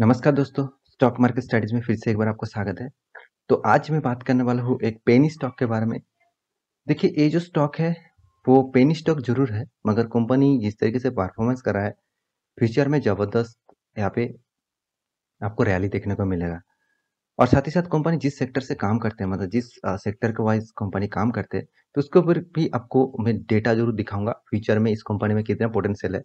नमस्कार दोस्तों stock market studies में फिर से एक बार आपको स्वागत है तो आज मैं बात करने वाला हूँ एक पेनी स्टॉक के बारे में देखिए ये जो स्टॉक है वो पेनी स्टॉक जरूर है मगर कंपनी जिस तरीके से परफॉर्मेंस कर रहा है फ्यूचर में ज़बरदस्त यहाँ पे आपको रैली देखने को मिलेगा और साथ ही साथ कंपनी जिस सेक्टर से काम करते हैं मतलब जिस सेक्टर के वाइज कंपनी काम करते हैं तो उसके ऊपर भी आपको मैं डेटा जरूर दिखाऊंगा फ्यूचर में इस कंपनी में कितना पोटेंशियल है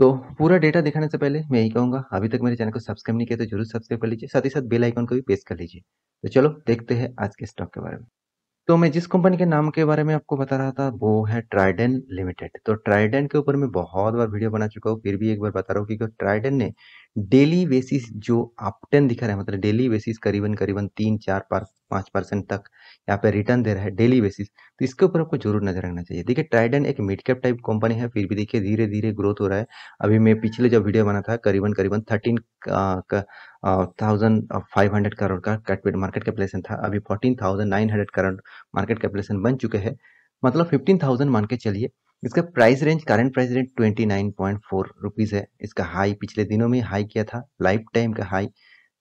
तो पूरा डेटा दिखाने से पहले मैं यही कहूंगा अभी तक मेरे चैनल को सब्सक्राइब नहीं किया तो जरूर सब्सक्राइब कर लीजिए साथ ही साथ बेल आइकन को भी प्रेस कर लीजिए तो चलो देखते हैं आज के स्टॉक के बारे में तो मैं जिस कंपनी के नाम के बारे में आपको बता रहा था वो है ट्राइडन लिमिटेड तो ट्राइडन के ऊपर मैं बहुत बार वीडियो बना चुका हूँ फिर भी एक बार बता रहा हूँ क्योंकि ट्राइडन ने डेली बेसिस जो अपटेन दिखा रहा है मतलब डेली बेसिस करीबन करीबन तीन चार पाँच परसेंट तक यहाँ पे रिटर्न दे रहा है डेली बेसिस तो इसके ऊपर आपको जरूर नजर रखना चाहिए देखिए ट्राइडन एक मिड कैप टाइप कंपनी है फिर भी देखिए धीरे धीरे ग्रोथ हो रहा है अभी मैं पिछले जब वीडियो बना था करीबन करीबन thirteen thousand five hundred crore का कैटपेट मार्केट कैपिलेशन था अभी fourteen thousand nine hundred crore market capitalisation बन चुके हैं मतलब फिफ्टीन थाउजेंड मान के चलिए इसका price range current price range twenty nine point four rupees है इसका हाई पिछले दिनों में हाई किया था लाइफ टाइम का हाई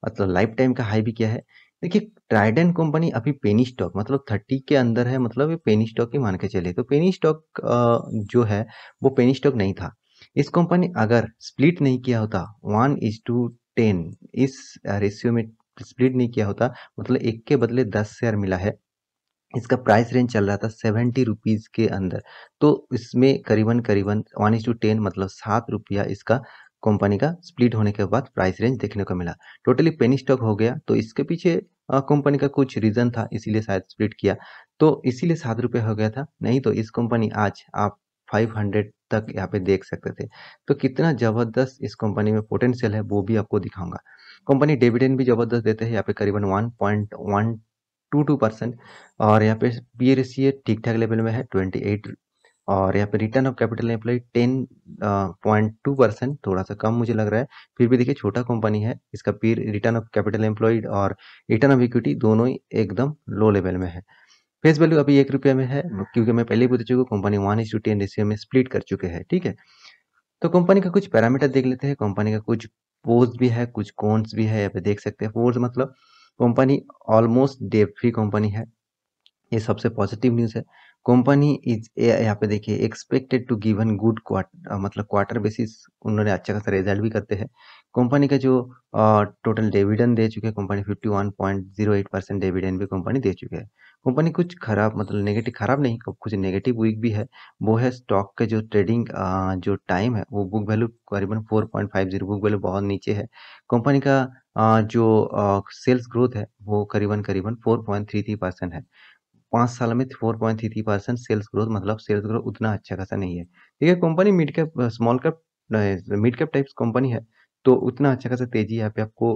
मतलब लाइफ टाइम का हाई भी किया है देखिए ट्राइडेंट कंपनी अभी पेनी स्टॉक मतलब थर्टी के अंदर है मतलब ये पेनी स्टॉक ही मान के चले तो पेनी स्टॉक जो है वो पेनी स्टॉक नहीं था इस कंपनी अगर स्प्लिट नहीं किया होता वन इज टू टेन इस रेशियो में स्प्लिट नहीं किया होता मतलब एक के बदले दस शेयर मिला है इसका प्राइस रेंज चल रहा था सेवेंटी रुपीज़ के अंदर तो इसमें करीबन करीबन वन इज टू टेन मतलब सात रुपया इसका कंपनी का स्प्लिट होने के बाद प्राइस रेंज देखने को मिला टोटली पेनी स्टॉक हो गया तो इसके पीछे कंपनी का कुछ रीज़न था इसीलिए शायद स्प्लिट किया तो इसीलिए सात रुपये हो गया था नहीं तो इस कंपनी आज आप 500 तक यहाँ पे देख सकते थे तो कितना ज़बरदस्त इस कंपनी में पोटेंशियल है वो भी आपको दिखाऊंगा कंपनी डिविडेंड भी ज़बरदस्त देते हैं यहाँ पे करीबन 1.122 परसेंट और यहाँ पे पी ठीक ठाक लेवल में है 28 और यहाँ पे return of capital employ ten point two percent थोड़ा सा कम मुझे लग रहा है फिर भी देखिए छोटा कंपनी है इसका पीर रिटर्न ऑफ कैपिटल एम्प्लॉयड और रिटर्न ऑफ इक्विटी दोनों ही एकदम लो लेवल में है फेस वैल्यू अभी एक रुपया में है क्योंकि मैं पहले बता चुका company one is to ten ratio में स्प्लिट कर चुके हैं ठीक है तो कंपनी का कुछ पैरामीटर देख लेते हैं कंपनी का कुछ पोज भी है कुछ कॉन्स भी है यहाँ पे देख सकते हैं पोज मतलब company almost debt free company है ये सबसे पॉजिटिव न्यूज़ है कंपनी इज यहाँ पे देखिए expected to given good quarter मतलब क्वार्टर बेसिस उन्होंने अच्छा खासा रिजल्ट भी करते हैं कंपनी का जो टोटल डिविडेंड दे चुके हैं कंपनी 51.08 परसेंट डिविडेंड भी कंपनी दे चुके हैं कंपनी कुछ खराब मतलब नेगेटिव खराब नहीं कुछ नेगेटिव वीक भी है वो है स्टॉक के जो ट्रेडिंग जो टाइम है वो बुक वैल्यू करीबन 4.50 बुक वैल्यू बहुत नीचे है कंपनी का जो सेल्स ग्रोथ है वो करीबन करीबन फोर परसेंट है पाँच साल में four point three percent sales growth मतलब सेल्स ग्रोथ उतना अच्छा खासा नहीं है ठीक है company mid cap small cap mid cap types company है तो उतना अच्छा खासा तेजी यहाँ पे आपको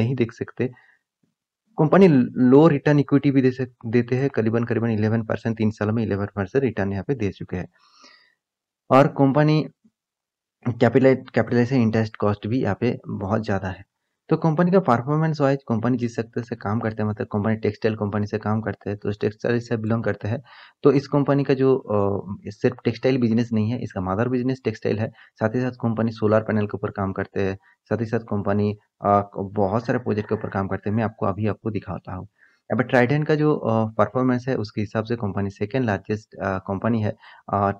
नहीं देख सकते कंपनी लो रिटर्न इक्विटी भी दे सक देते हैं करीबन करीबन इलेवन परसेंट तीन साल में इलेवन परसेंट रिटर्न यहाँ पे दे चुके हैं और company capital capitalisation interest cost भी यहाँ पे बहुत ज़्यादा है तो कंपनी का परफॉर्मेंस वाइज कंपनी जिस सेक्टर से काम करते हैं मतलब कंपनी टेक्सटाइल कंपनी से काम करते हैं तो टेक्सटाइल से बिलोंग करते हैं तो इस कंपनी का जो आ, सिर्फ टेक्सटाइल बिजनेस नहीं है इसका मादर बिजनेस टेक्सटाइल है साथ ही साथ कंपनी सोलर पैनल के ऊपर काम करते हैं साथ ही साथ कंपनी बहुत सारे प्रोजेक्ट के ऊपर काम करते हैं मैं आपको अभी आपको दिखाता हूँ अब ट्राइडन का जो परफॉर्मेंस है उसके हिसाब से कंपनी सेकेंड लार्जेस्ट कंपनी है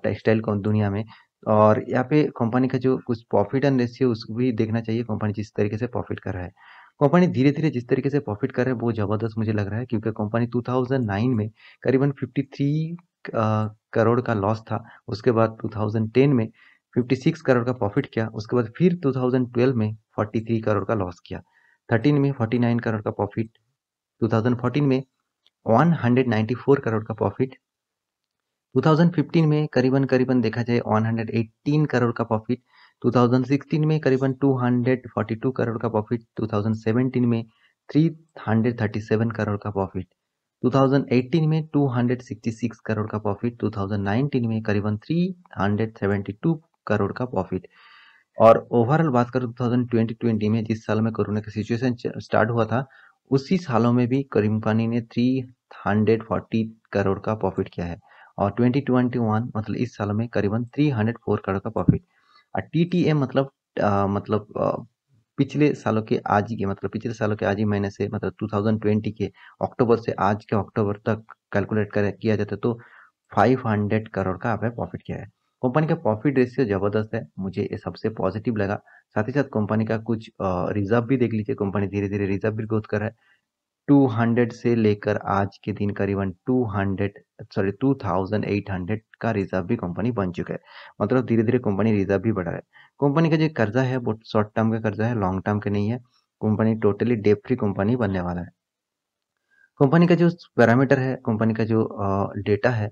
टेक्सटाइल दुनिया में और यहाँ पे कंपनी का जो कुछ प्रॉफिट एंड रेशियो उसको भी देखना चाहिए कंपनी जिस तरीके से प्रॉफिट कर रहा है कंपनी धीरे धीरे जिस तरीके से प्रॉफिट कर रहा है वो ज़बरदस्त मुझे लग रहा है क्योंकि कंपनी 2009 में करीबन 53 करोड़ का लॉस था उसके बाद 2010 में 56 करोड़ का प्रॉफिट किया उसके बाद फिर 2012 में 43 करोड़ का लॉस किया 13 में 49 करोड़ का प्रॉफिट 2014 में 194 करोड़ का प्रॉफिट 2015 में करीबन करीबन देखा जाए 118 करोड़ का प्रॉफिट 2016 में करीबन 242 करोड़ का प्रॉफिट 2017 में 337 करोड़ का प्रॉफिट 2018 में 266 करोड़ का प्रॉफिट 2019 में करीबन 372 करोड़ का प्रॉफिट और ओवरऑल बात करें 2020 में जिस साल में कोरोना का सिचुएशन स्टार्ट हुआ था उसी सालों में भी करीम कंपनी ने 340 करोड़ का प्रॉफिट किया है और 2021 मतलब इस साल में करीबन 304 करोड़ का प्रॉफिट और टी मतलब आ, मतलब आ, पिछले सालों के आज के मतलब पिछले सालों के आज ही महीने से मतलब 2020 के अक्टूबर से आज के अक्टूबर तक कैलकुलेट कर किया जाता तो 500 करोड़ का आपने प्रॉफिट किया है कंपनी का प्रॉफिट रेशियो ज़बरदस्त है मुझे ये सबसे पॉजिटिव लगा साथ ही साथ कंपनी का कुछ रिजर्व भी देख लीजिए कंपनी धीरे धीरे रिजर्व भी ग्रोथ कर रहा है 200 से लेकर आज के दिन करीबन 200 सॉरी 2800 का रिजर्व भी कंपनी बन चुका है मतलब धीरे धीरे कंपनी रिजर्व भी बढ़ा है कंपनी का जो कर्जा है वो शॉर्ट टर्म का कर्जा है लॉन्ग टर्म का नहीं है company totally debt free company बनने वाला है कंपनी का जो पैरामीटर है कंपनी का जो डेटा है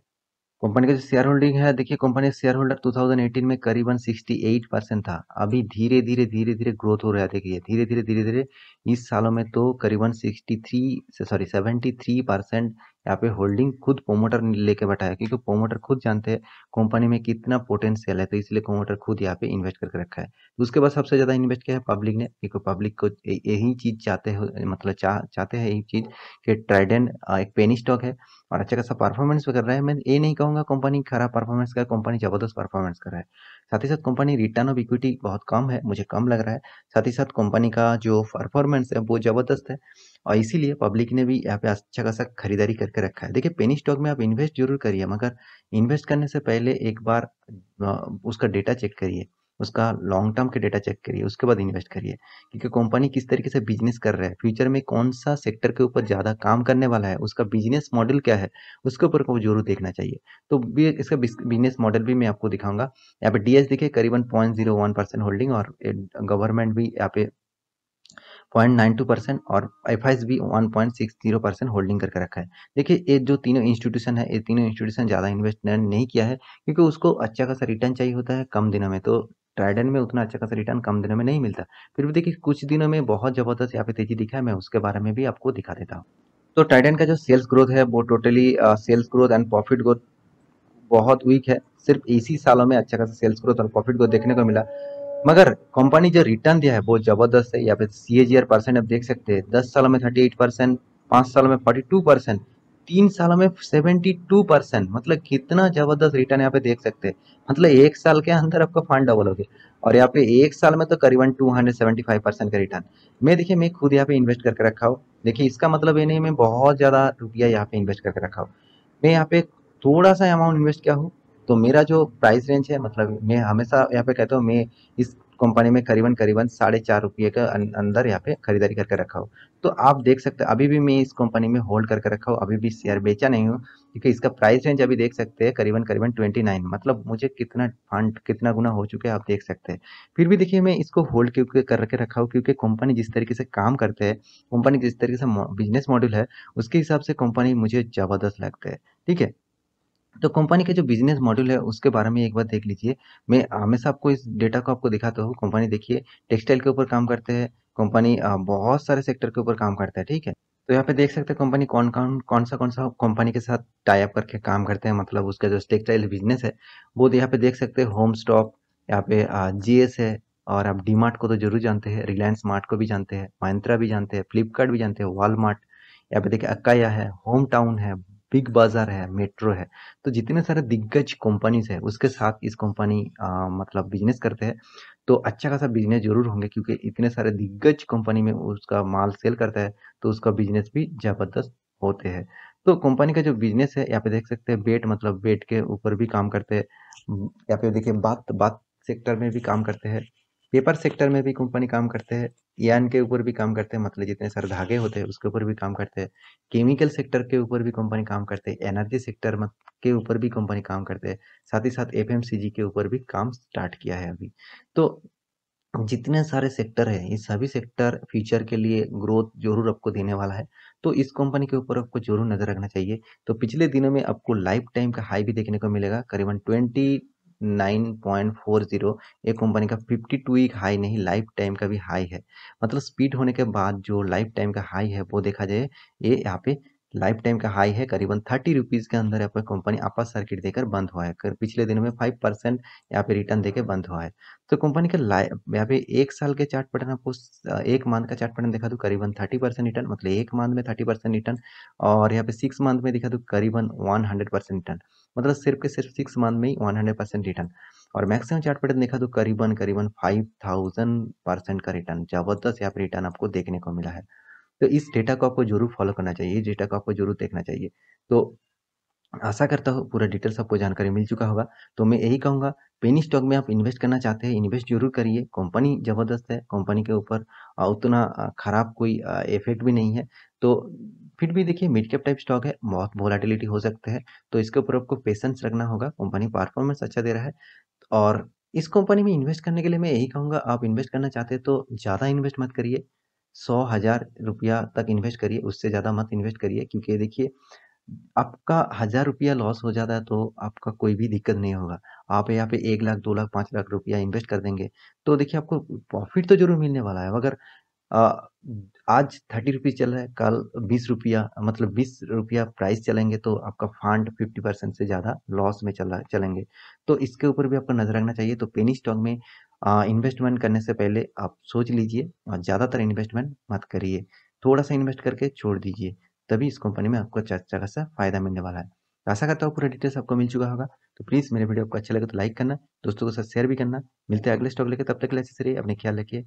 कंपनी का जो शेयर होल्डिंग है देखिए कंपनी का शेयर होल्डर 2018 में करीबन 68 परसेंट था अभी धीरे धीरे धीरे धीरे ग्रोथ हो रहा है देखिए धीरे धीरे धीरे धीरे इस सालों में तो करीबन 63 से सॉरी 73 परसेंट यहाँ पे होल्डिंग खुद प्रोमोटर लेके बैठा है क्योंकि प्रोमोटर खुद जानते हैं कंपनी में कितना पोटेंशियल है तो इसलिए प्रोमोटर खुद यहाँ पे इन्वेस्ट करके रखा है उसके बाद सबसे ज़्यादा इन्वेस्ट किया है पब्लिक ने क्योंकि पब्लिक को यही चीज़ चाहते हो मतलब चाहते हैं यही चीज़ कि ट्राइडेंट एक पेनी स्टॉक है और अच्छा खासा परफॉर्मेंस भी कर रहा है मैं ये नहीं कहूँगा कंपनी खराब परफॉर्मेंस कर कंपनी ज़बरदस्त परफॉर्मेंस कर रहा है साथ ही साथ कंपनी रिटर्न ऑफ इक्विटी बहुत कम है मुझे कम लग रहा है साथ ही साथ कंपनी का जो परफॉर्मेंस है वो ज़बरदस्त है और इसीलिए पब्लिक ने भी यहाँ पे अच्छा खासा खरीदारी करके रखा है देखिए पेनी स्टॉक में आप इन्वेस्ट जरूर करिए मगर इन्वेस्ट करने से पहले एक बार उसका डेटा चेक करिए उसका लॉन्ग टर्म के डेटा चेक करिए उसके बाद इन्वेस्ट करिए क्योंकि कंपनी किस तरीके से बिजनेस कर रहा है फ्यूचर में कौन सा सेक्टर के ऊपर ज़्यादा काम करने वाला है उसका बिजनेस मॉडल क्या है उसके ऊपर को जरूर देखना चाहिए तो भी इसका बिजनेस मॉडल भी मैं आपको दिखाऊंगा यहाँ पे डी देखिए करीबन पॉइंट होल्डिंग और गवर्नमेंट भी यहाँ पे पॉइंट नाइन टू परसेंट और एफ आई भी one point six zero percent holding करके रखा है देखिए ये जो तीनों इंस्टीट्यूशन है ये तीनों इंस्टीट्यूशन ज़्यादा इन्वेस्टमेंट नहीं किया है क्योंकि उसको अच्छा खासा रिटर्न चाहिए होता है कम दिनों में तो ट्राइडन में उतना अच्छा खासा रिटर्न कम दिनों में नहीं मिलता फिर भी देखिए कुछ दिनों में बहुत ज़बरदस्त यहाँ पे तेजी दिखा है मैं उसके बारे में भी आपको दिखा देता हूँ तो टाइटन का जो सेल्स ग्रोथ है वो totally sales growth and profit growth बहुत वीक है सिर्फ इसी सालों में अच्छा खासा सेल्स ग्रोथ और प्रॉफिट ग्रोथ देखने को मिला मगर कंपनी जो रिटर्न दिया है वो ज़बरदस्त है यहाँ फिर सी ए जी आर परसेंट आप देख सकते हैं दस सालों में थर्टी एट परसेंट पाँच सालों में फोर्टी टू परसेंट तीन साल में सेवेंटी टू परसेंट मतलब कितना जबरदस्त रिटर्न यहाँ पे देख सकते हैं मतलब एक साल के अंदर आपका फंड डबल हो गया और यहाँ पे एक साल में तो करीबन two hundred seventy five percent का रिटर्न मैं देखिए मैं खुद यहाँ पे इन्वेस्ट करके रखा हो देखिए इसका मतलब ये नहीं मैं बहुत ज़्यादा रुपया यहाँ पे इन्वेस्ट करके रखा हो मैं यहाँ पे थोड़ा सा अमाउंट इन्वेस्ट किया हूँ तो मेरा जो प्राइस रेंज है मतलब मैं हमेशा यहाँ पे कहता हूँ मैं इस कंपनी में करीबन करीबन साढ़े चार रुपये के अं-, अंदर यहाँ पे खरीदारी करके रखा हो तो आप देख सकते हैं अभी भी मैं इस कंपनी में होल्ड करके रखा हो अभी भी शेयर बेचा नहीं हूँ क्योंकि इसका प्राइस रेंज अभी देख सकते हैं करीबन करीबन ट्वेंटी नाइन मतलब मुझे कितना फंड कितना गुना हो चुका है आप देख सकते हैं फिर भी देखिए मैं इसको होल्ड क्योंकि करके रखा हूँ क्योंकि कंपनी जिस तरीके से काम करते हैं कंपनी जिस तरीके से बिजनेस मॉडल है उसके हिसाब से कंपनी मुझे ज़बरदस्त लगता है ठीक है तो कंपनी के जो बिजनेस मॉड्यूल है उसके बारे में एक बार देख लीजिए मैं हमेशा आपको इस डेटा को आपको दिखाता हूँ कंपनी देखिए टेक्सटाइल के ऊपर काम करते हैं कंपनी बहुत सारे सेक्टर के ऊपर काम करता है ठीक है तो यहाँ पे देख सकते हैं कंपनी कौन कौन कौन सा कौन सा कंपनी के साथ टाइप करके काम करते हैं मतलब उसका जो टेक्सटाइल बिजनेस है वो यहाँ पे देख सकते हैं होम स्टॉप यहाँ पे जीएस है और आप डी को तो जरूर जानते हैं रिलायंस मार्ट को भी जानते हैं महिंत्रा भी जानते हैं फ्लिपकार्ट भी जानते हैं वॉलमार्ट यहाँ पे देखिए अक्काया है होम टाउन है बिग बाज़ार है मेट्रो है तो जितने सारे दिग्गज कंपनीज है उसके साथ इस कंपनी मतलब बिजनेस करते हैं तो अच्छा खासा बिजनेस जरूर होंगे क्योंकि इतने सारे दिग्गज कंपनी में उसका माल सेल करता है तो उसका बिजनेस भी ज़बरदस्त होते हैं तो कंपनी का जो बिजनेस है यहाँ पे देख सकते हैं बेट मतलब बेट के ऊपर भी काम करते हैं यहाँ पे देखिए बात बात सेक्टर में भी काम करते हैं पेपर सेक्टर में भी कंपनी काम करते हैं यान के ऊपर भी काम करते हैं मतलब जितने सारे धागे होते हैं उसके ऊपर भी काम करते हैं केमिकल सेक्टर के ऊपर भी कंपनी काम करते हैं एनर्जी सेक्टर के ऊपर भी कंपनी काम करते हैं साथ ही साथ एफ के ऊपर भी काम स्टार्ट किया है अभी तो जितने सारे सेक्टर हैं ये सभी सेक्टर फ्यूचर के लिए ग्रोथ जरूर आपको देने वाला है तो इस कंपनी के ऊपर आपको जरूर नज़र रखना चाहिए तो पिछले दिनों में आपको लाइफ टाइम का हाई भी देखने को मिलेगा करीबन ट्वेंटी 9.40 ये कंपनी का 52 वीक हाई नहीं लाइफ टाइम का भी हाई है मतलब स्पीड होने के बाद जो लाइफ टाइम का हाई है वो देखा जाए ये यहाँ पे लाइफ टाइम का हाई है करीबन थर्टी रुपीज़ के अंदर यहाँ पर कंपनी आपस सर्किट देकर बंद हुआ है पिछले दिनों में फाइव परसेंट यहाँ पे रिटर्न देकर बंद हुआ है तो कंपनी का लाइफ यहाँ पे एक साल के चार्ट पैटर्न आपको एक मंथ का चार्ट पैटर्न देखा दूँ करीबन थर्टी परसेंट रिटर्न मतलब एक मंथ में थर्टी परसेंट रिटर्न और यहाँ पे सिक्स मंथ में देखा दूँ करीबन वन हंड्रेड परसेंट रिटर्न मतलब सिर्फ के सिर्फ सिक्स मंथ में ही वन हंड्रेड परसेंट रिटर्न और मैक्सिमम चार्ट पैटर्न देखा तो करीबन करीबन फाइव थाउजेंड परसेंट का रिटर्न जबरदस्त यहाँ पर रिटर्न आपको देखने को मिला है तो इस डेटा को आपको जरूर फॉलो करना चाहिए इस डेटा को आपको जरूर देखना चाहिए तो आशा करता हूँ पूरा डिटेल्स आपको जानकारी मिल चुका होगा तो मैं यही कहूँगा पेनी स्टॉक में आप इन्वेस्ट करना चाहते हैं इन्वेस्ट जरूर करिए कंपनी ज़बरदस्त है कंपनी के ऊपर उतना खराब कोई इफेक्ट भी नहीं है तो फिर भी देखिए मिड कैप टाइप स्टॉक है बहुत वोलाटिलिटी हो सकता है तो इसके ऊपर आपको पेशेंस रखना होगा कंपनी परफॉर्मेंस अच्छा दे रहा है और इस कंपनी में इन्वेस्ट करने के लिए मैं यही कहूँगा आप इन्वेस्ट करना चाहते हैं तो ज़्यादा इन्वेस्ट मत करिए सौ हज़ार रुपया तक इन्वेस्ट करिए उससे ज़्यादा मत इन्वेस्ट करिए क्योंकि देखिए आपका हज़ार रुपया लॉस हो जाता है तो आपका कोई भी दिक्कत नहीं होगा आप यहाँ पे एक लाख दो लाख पाँच लाख रुपया इन्वेस्ट कर देंगे तो देखिए आपको प्रॉफिट तो जरूर मिलने वाला है अगर आज थर्टी रुपीज़ चल रहा है कल बीस रुपया मतलब बीस रुपया प्राइस चलेंगे तो आपका फंड फिफ्टी परसेंट से ज़्यादा लॉस में चला चलेंगे तो इसके ऊपर भी आपको नज़र रखना चाहिए तो पेनी स्टॉक में इन्वेस्टमेंट करने से पहले आप सोच लीजिए और ज़्यादातर इन्वेस्टमेंट मत करिए थोड़ा सा इन्वेस्ट करके छोड़ दीजिए तभी इस कंपनी में आपको अच्छा, अच्छा खासा फायदा मिलने वाला है तो आशा करता हूँ पूरा डिटेल्स आपको मिल चुका होगा तो प्लीज़ मेरे वीडियो आपको अच्छा लगे तो लाइक करना दोस्तों के साथ शेयर भी करना मिलते हैं अगले स्टॉक लेके तब तक ले अपने ख्याल रखिए